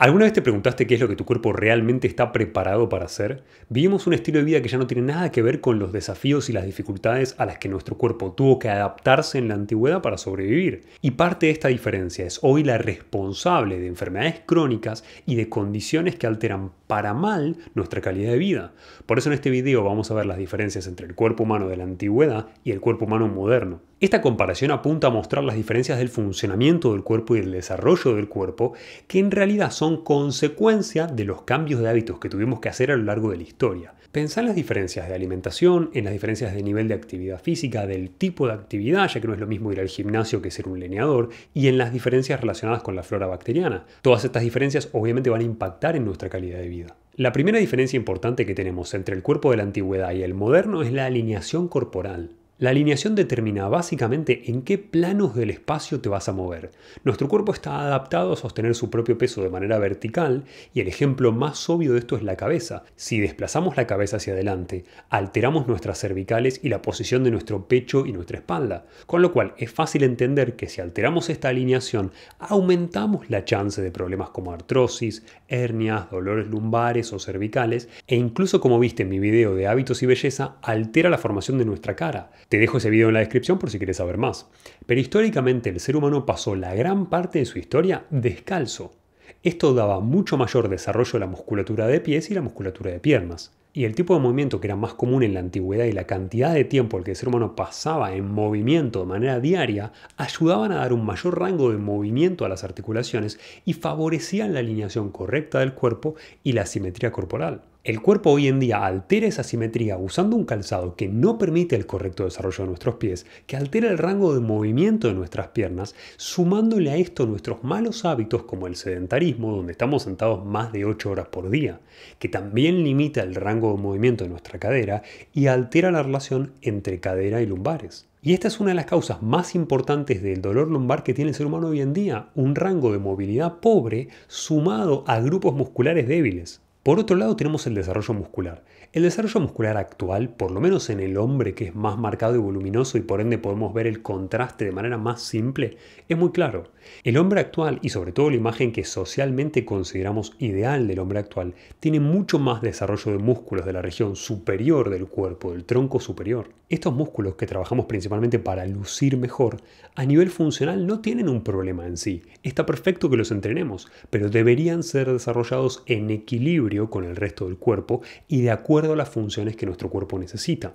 ¿Alguna vez te preguntaste qué es lo que tu cuerpo realmente está preparado para hacer? Vivimos un estilo de vida que ya no tiene nada que ver con los desafíos y las dificultades a las que nuestro cuerpo tuvo que adaptarse en la antigüedad para sobrevivir. Y parte de esta diferencia es hoy la responsable de enfermedades crónicas y de condiciones que alteran para mal nuestra calidad de vida. Por eso en este video vamos a ver las diferencias entre el cuerpo humano de la antigüedad y el cuerpo humano moderno. Esta comparación apunta a mostrar las diferencias del funcionamiento del cuerpo y del desarrollo del cuerpo, que en realidad son consecuencia de los cambios de hábitos que tuvimos que hacer a lo largo de la historia. Pensá en las diferencias de alimentación, en las diferencias de nivel de actividad física, del tipo de actividad, ya que no es lo mismo ir al gimnasio que ser un leñador, y en las diferencias relacionadas con la flora bacteriana. Todas estas diferencias obviamente van a impactar en nuestra calidad de vida. La primera diferencia importante que tenemos entre el cuerpo de la antigüedad y el moderno es la alineación corporal. La alineación determina básicamente en qué planos del espacio te vas a mover. Nuestro cuerpo está adaptado a sostener su propio peso de manera vertical y el ejemplo más obvio de esto es la cabeza. Si desplazamos la cabeza hacia adelante, alteramos nuestras cervicales y la posición de nuestro pecho y nuestra espalda, con lo cual es fácil entender que si alteramos esta alineación, aumentamos la chance de problemas como artrosis, hernias, dolores lumbares o cervicales e incluso como viste en mi video de hábitos y belleza, altera la formación de nuestra cara. Te dejo ese video en la descripción por si quieres saber más. Pero históricamente el ser humano pasó la gran parte de su historia descalzo. Esto daba mucho mayor desarrollo a la musculatura de pies y la musculatura de piernas. Y el tipo de movimiento que era más común en la antigüedad y la cantidad de tiempo que el ser humano pasaba en movimiento de manera diaria ayudaban a dar un mayor rango de movimiento a las articulaciones y favorecían la alineación correcta del cuerpo y la simetría corporal. El cuerpo hoy en día altera esa simetría usando un calzado que no permite el correcto desarrollo de nuestros pies, que altera el rango de movimiento de nuestras piernas, sumándole a esto nuestros malos hábitos como el sedentarismo, donde estamos sentados más de 8 horas por día, que también limita el rango de movimiento de nuestra cadera y altera la relación entre cadera y lumbares. Y esta es una de las causas más importantes del dolor lumbar que tiene el ser humano hoy en día, un rango de movilidad pobre sumado a grupos musculares débiles. Por otro lado tenemos el desarrollo muscular. El desarrollo muscular actual, por lo menos en el hombre que es más marcado y voluminoso y por ende podemos ver el contraste de manera más simple, es muy claro. El hombre actual y sobre todo la imagen que socialmente consideramos ideal del hombre actual tiene mucho más desarrollo de músculos de la región superior del cuerpo, del tronco superior. Estos músculos que trabajamos principalmente para lucir mejor, a nivel funcional no tienen un problema en sí. Está perfecto que los entrenemos, pero deberían ser desarrollados en equilibrio con el resto del cuerpo y de acuerdo las funciones que nuestro cuerpo necesita.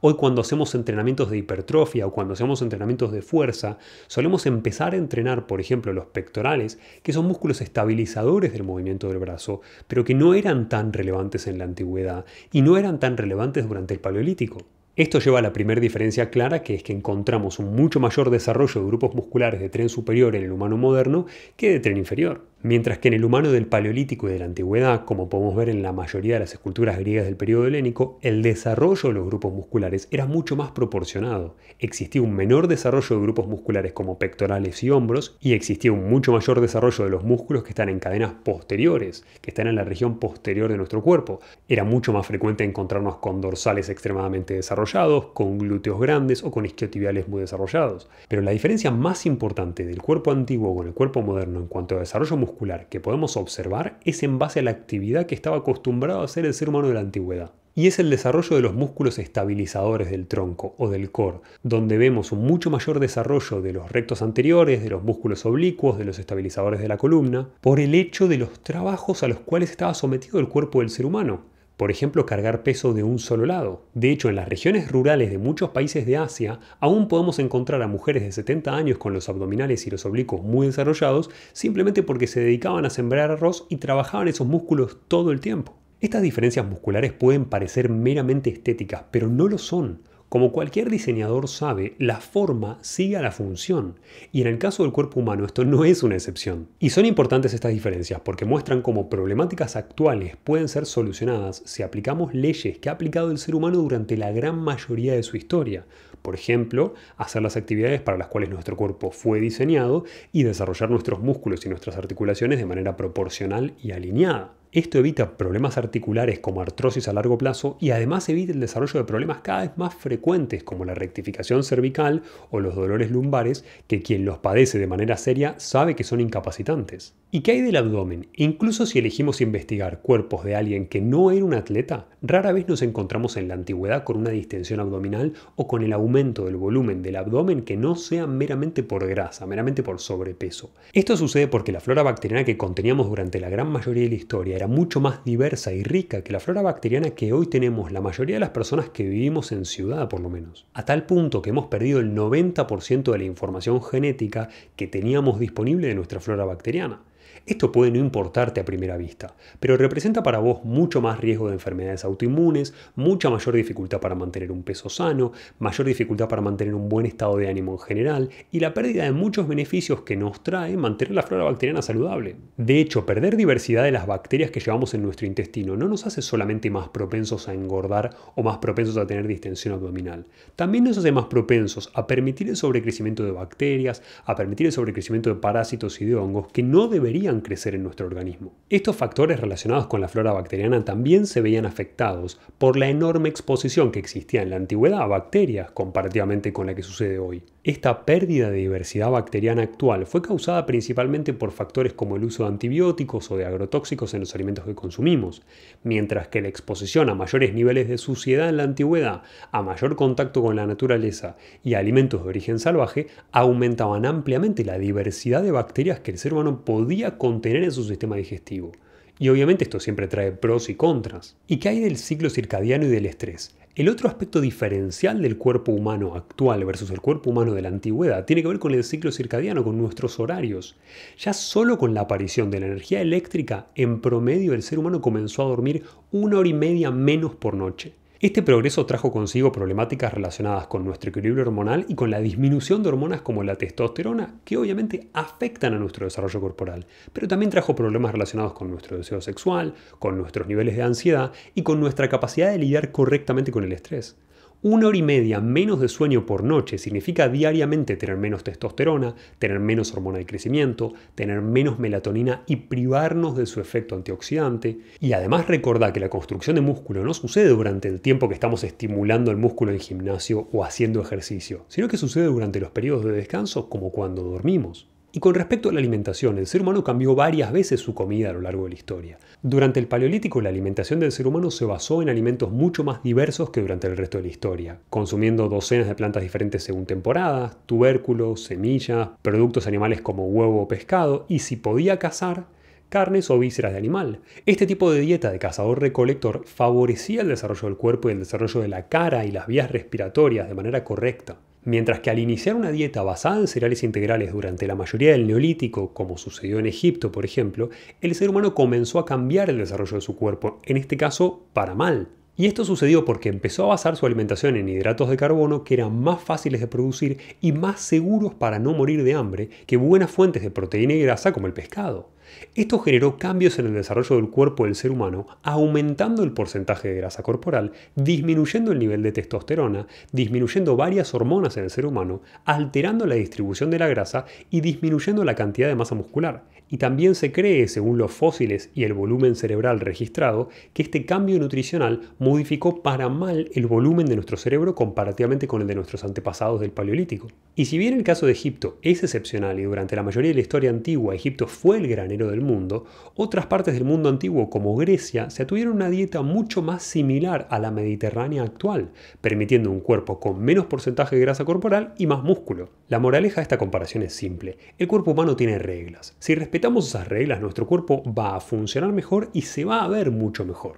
Hoy cuando hacemos entrenamientos de hipertrofia o cuando hacemos entrenamientos de fuerza, solemos empezar a entrenar, por ejemplo, los pectorales, que son músculos estabilizadores del movimiento del brazo, pero que no eran tan relevantes en la antigüedad y no eran tan relevantes durante el paleolítico. Esto lleva a la primera diferencia clara, que es que encontramos un mucho mayor desarrollo de grupos musculares de tren superior en el humano moderno que de tren inferior. Mientras que en el humano del Paleolítico y de la Antigüedad, como podemos ver en la mayoría de las esculturas griegas del periodo helénico, el desarrollo de los grupos musculares era mucho más proporcionado. Existía un menor desarrollo de grupos musculares como pectorales y hombros, y existía un mucho mayor desarrollo de los músculos que están en cadenas posteriores, que están en la región posterior de nuestro cuerpo. Era mucho más frecuente encontrarnos con dorsales extremadamente desarrollados, con glúteos grandes o con isquiotibiales muy desarrollados. Pero la diferencia más importante del cuerpo antiguo con el cuerpo moderno en cuanto a desarrollo muscular que podemos observar es en base a la actividad que estaba acostumbrado a hacer el ser humano de la antigüedad. Y es el desarrollo de los músculos estabilizadores del tronco o del core, donde vemos un mucho mayor desarrollo de los rectos anteriores, de los músculos oblicuos, de los estabilizadores de la columna, por el hecho de los trabajos a los cuales estaba sometido el cuerpo del ser humano por ejemplo, cargar peso de un solo lado. De hecho, en las regiones rurales de muchos países de Asia, aún podemos encontrar a mujeres de 70 años con los abdominales y los oblicuos muy desarrollados, simplemente porque se dedicaban a sembrar arroz y trabajaban esos músculos todo el tiempo. Estas diferencias musculares pueden parecer meramente estéticas, pero no lo son. Como cualquier diseñador sabe, la forma sigue a la función, y en el caso del cuerpo humano esto no es una excepción. Y son importantes estas diferencias porque muestran cómo problemáticas actuales pueden ser solucionadas si aplicamos leyes que ha aplicado el ser humano durante la gran mayoría de su historia. Por ejemplo, hacer las actividades para las cuales nuestro cuerpo fue diseñado y desarrollar nuestros músculos y nuestras articulaciones de manera proporcional y alineada. Esto evita problemas articulares como artrosis a largo plazo y además evita el desarrollo de problemas cada vez más frecuentes como la rectificación cervical o los dolores lumbares que quien los padece de manera seria sabe que son incapacitantes. ¿Y qué hay del abdomen? Incluso si elegimos investigar cuerpos de alguien que no era un atleta, rara vez nos encontramos en la antigüedad con una distensión abdominal o con el aumento del volumen del abdomen que no sea meramente por grasa, meramente por sobrepeso. Esto sucede porque la flora bacteriana que conteníamos durante la gran mayoría de la historia era mucho más diversa y rica que la flora bacteriana que hoy tenemos la mayoría de las personas que vivimos en ciudad, por lo menos. A tal punto que hemos perdido el 90% de la información genética que teníamos disponible de nuestra flora bacteriana. Esto puede no importarte a primera vista, pero representa para vos mucho más riesgo de enfermedades autoinmunes, mucha mayor dificultad para mantener un peso sano, mayor dificultad para mantener un buen estado de ánimo en general y la pérdida de muchos beneficios que nos trae mantener la flora bacteriana saludable. De hecho, perder diversidad de las bacterias que llevamos en nuestro intestino no nos hace solamente más propensos a engordar o más propensos a tener distensión abdominal, también nos hace más propensos a permitir el sobrecrecimiento de bacterias, a permitir el sobrecrecimiento de parásitos y de hongos que no deberían crecer en nuestro organismo. Estos factores relacionados con la flora bacteriana también se veían afectados por la enorme exposición que existía en la antigüedad a bacterias comparativamente con la que sucede hoy. Esta pérdida de diversidad bacteriana actual fue causada principalmente por factores como el uso de antibióticos o de agrotóxicos en los alimentos que consumimos, mientras que la exposición a mayores niveles de suciedad en la antigüedad, a mayor contacto con la naturaleza y a alimentos de origen salvaje aumentaban ampliamente la diversidad de bacterias que el ser humano podía contener en su sistema digestivo. Y obviamente esto siempre trae pros y contras. ¿Y qué hay del ciclo circadiano y del estrés? El otro aspecto diferencial del cuerpo humano actual versus el cuerpo humano de la antigüedad tiene que ver con el ciclo circadiano, con nuestros horarios. Ya solo con la aparición de la energía eléctrica, en promedio el ser humano comenzó a dormir una hora y media menos por noche. Este progreso trajo consigo problemáticas relacionadas con nuestro equilibrio hormonal y con la disminución de hormonas como la testosterona, que obviamente afectan a nuestro desarrollo corporal, pero también trajo problemas relacionados con nuestro deseo sexual, con nuestros niveles de ansiedad y con nuestra capacidad de lidiar correctamente con el estrés. Una hora y media menos de sueño por noche significa diariamente tener menos testosterona, tener menos hormona de crecimiento, tener menos melatonina y privarnos de su efecto antioxidante. Y además recordad que la construcción de músculo no sucede durante el tiempo que estamos estimulando el músculo en gimnasio o haciendo ejercicio, sino que sucede durante los periodos de descanso como cuando dormimos. Y con respecto a la alimentación, el ser humano cambió varias veces su comida a lo largo de la historia. Durante el Paleolítico, la alimentación del ser humano se basó en alimentos mucho más diversos que durante el resto de la historia, consumiendo docenas de plantas diferentes según temporadas, tubérculos, semillas, productos animales como huevo o pescado, y si podía cazar, carnes o vísceras de animal. Este tipo de dieta de cazador-recolector favorecía el desarrollo del cuerpo y el desarrollo de la cara y las vías respiratorias de manera correcta. Mientras que al iniciar una dieta basada en cereales integrales durante la mayoría del neolítico, como sucedió en Egipto por ejemplo, el ser humano comenzó a cambiar el desarrollo de su cuerpo, en este caso para mal. Y esto sucedió porque empezó a basar su alimentación en hidratos de carbono que eran más fáciles de producir y más seguros para no morir de hambre que buenas fuentes de proteína y grasa como el pescado. Esto generó cambios en el desarrollo del cuerpo del ser humano, aumentando el porcentaje de grasa corporal, disminuyendo el nivel de testosterona, disminuyendo varias hormonas en el ser humano, alterando la distribución de la grasa y disminuyendo la cantidad de masa muscular. Y también se cree, según los fósiles y el volumen cerebral registrado, que este cambio nutricional modificó para mal el volumen de nuestro cerebro comparativamente con el de nuestros antepasados del Paleolítico. Y si bien el caso de Egipto es excepcional y durante la mayoría de la historia antigua Egipto fue el gran del mundo, otras partes del mundo antiguo como Grecia se tuvieron una dieta mucho más similar a la mediterránea actual, permitiendo un cuerpo con menos porcentaje de grasa corporal y más músculo. La moraleja de esta comparación es simple, el cuerpo humano tiene reglas. Si respetamos esas reglas, nuestro cuerpo va a funcionar mejor y se va a ver mucho mejor.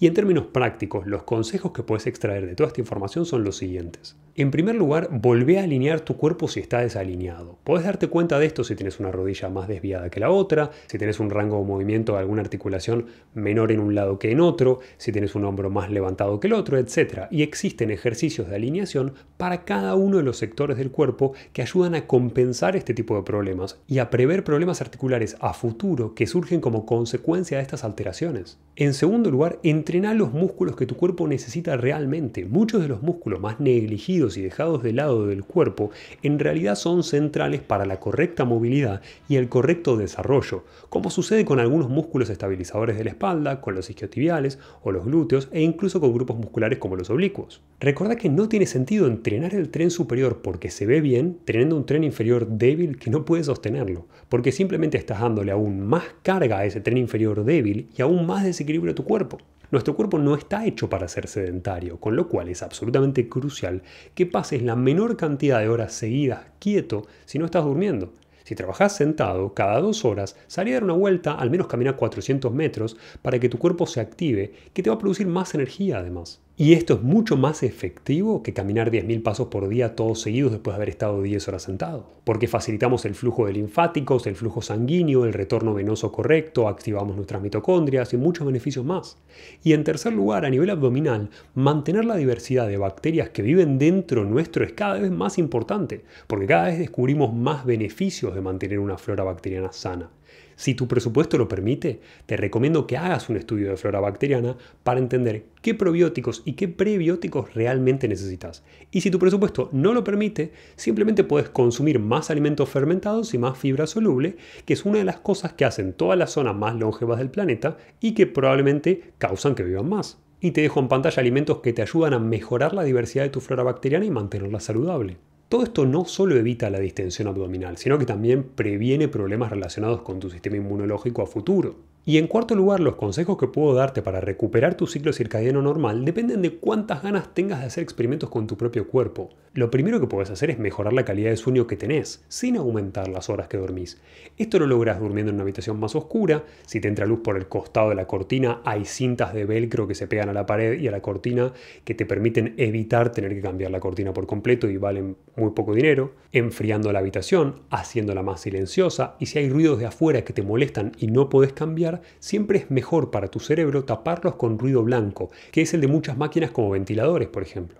Y en términos prácticos, los consejos que puedes extraer de toda esta información son los siguientes. En primer lugar, volvé a alinear tu cuerpo si está desalineado. Podés darte cuenta de esto si tienes una rodilla más desviada que la otra, si tienes un rango de movimiento de alguna articulación menor en un lado que en otro, si tienes un hombro más levantado que el otro, etc. Y existen ejercicios de alineación para cada uno de los sectores del cuerpo que ayudan a compensar este tipo de problemas y a prever problemas articulares a futuro que surgen como consecuencia de estas alteraciones. En segundo lugar, entrená los músculos que tu cuerpo necesita realmente. Muchos de los músculos más negligidos y dejados de lado del cuerpo en realidad son centrales para la correcta movilidad y el correcto desarrollo, como sucede con algunos músculos estabilizadores de la espalda, con los isquiotibiales o los glúteos e incluso con grupos musculares como los oblicuos. recuerda que no tiene sentido entrenar el tren superior porque se ve bien teniendo un tren inferior débil que no puede sostenerlo, porque simplemente estás dándole aún más carga a ese tren inferior débil y aún más desequilibrio a tu cuerpo. Nuestro cuerpo no está hecho para ser sedentario, con lo cual es absolutamente crucial que pases la menor cantidad de horas seguidas quieto si no estás durmiendo. Si trabajas sentado, cada dos horas, salí a dar una vuelta, al menos camina 400 metros, para que tu cuerpo se active, que te va a producir más energía además. Y esto es mucho más efectivo que caminar 10.000 pasos por día todos seguidos después de haber estado 10 horas sentado, porque facilitamos el flujo de linfáticos, el flujo sanguíneo, el retorno venoso correcto, activamos nuestras mitocondrias y muchos beneficios más. Y en tercer lugar, a nivel abdominal, mantener la diversidad de bacterias que viven dentro nuestro es cada vez más importante, porque cada vez descubrimos más beneficios de mantener una flora bacteriana sana. Si tu presupuesto lo permite, te recomiendo que hagas un estudio de flora bacteriana para entender qué probióticos y qué prebióticos realmente necesitas. Y si tu presupuesto no lo permite, simplemente puedes consumir más alimentos fermentados y más fibra soluble, que es una de las cosas que hacen todas las zonas más longevas del planeta y que probablemente causan que vivan más. Y te dejo en pantalla alimentos que te ayudan a mejorar la diversidad de tu flora bacteriana y mantenerla saludable. Todo esto no solo evita la distensión abdominal, sino que también previene problemas relacionados con tu sistema inmunológico a futuro. Y en cuarto lugar, los consejos que puedo darte para recuperar tu ciclo circadiano normal dependen de cuántas ganas tengas de hacer experimentos con tu propio cuerpo. Lo primero que puedes hacer es mejorar la calidad de sueño que tenés, sin aumentar las horas que dormís. Esto lo logras durmiendo en una habitación más oscura, si te entra luz por el costado de la cortina, hay cintas de velcro que se pegan a la pared y a la cortina que te permiten evitar tener que cambiar la cortina por completo y valen muy poco dinero, enfriando la habitación, haciéndola más silenciosa y si hay ruidos de afuera que te molestan y no podés cambiar, siempre es mejor para tu cerebro taparlos con ruido blanco, que es el de muchas máquinas como ventiladores, por ejemplo,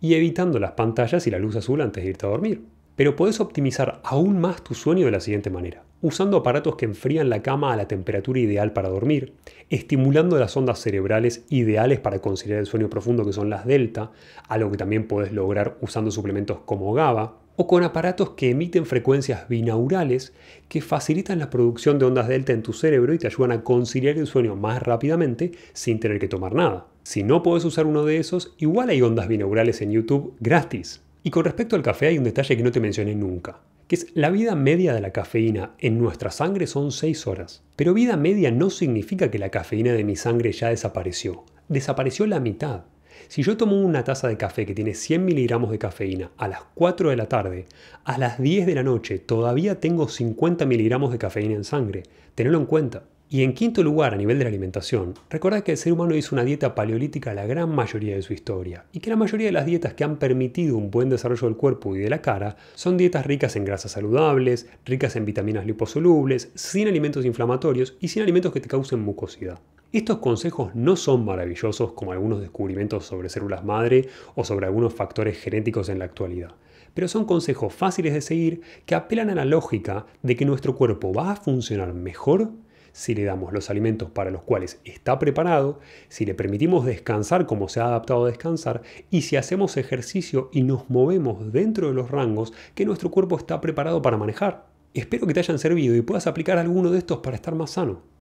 y evitando las pantallas y la luz azul antes de irte a dormir. Pero puedes optimizar aún más tu sueño de la siguiente manera, usando aparatos que enfrían la cama a la temperatura ideal para dormir, estimulando las ondas cerebrales ideales para conciliar el sueño profundo que son las delta, algo que también puedes lograr usando suplementos como GABA, o con aparatos que emiten frecuencias binaurales que facilitan la producción de ondas delta en tu cerebro y te ayudan a conciliar el sueño más rápidamente sin tener que tomar nada. Si no podés usar uno de esos, igual hay ondas binaurales en YouTube gratis. Y con respecto al café hay un detalle que no te mencioné nunca, que es la vida media de la cafeína en nuestra sangre son 6 horas. Pero vida media no significa que la cafeína de mi sangre ya desapareció, desapareció la mitad. Si yo tomo una taza de café que tiene 100 miligramos de cafeína a las 4 de la tarde, a las 10 de la noche todavía tengo 50 miligramos de cafeína en sangre. tenedlo en cuenta. Y en quinto lugar, a nivel de la alimentación, recordad que el ser humano hizo una dieta paleolítica la gran mayoría de su historia, y que la mayoría de las dietas que han permitido un buen desarrollo del cuerpo y de la cara son dietas ricas en grasas saludables, ricas en vitaminas liposolubles, sin alimentos inflamatorios y sin alimentos que te causen mucosidad. Estos consejos no son maravillosos como algunos descubrimientos sobre células madre o sobre algunos factores genéticos en la actualidad, pero son consejos fáciles de seguir que apelan a la lógica de que nuestro cuerpo va a funcionar mejor si le damos los alimentos para los cuales está preparado, si le permitimos descansar como se ha adaptado a descansar y si hacemos ejercicio y nos movemos dentro de los rangos que nuestro cuerpo está preparado para manejar. Espero que te hayan servido y puedas aplicar alguno de estos para estar más sano.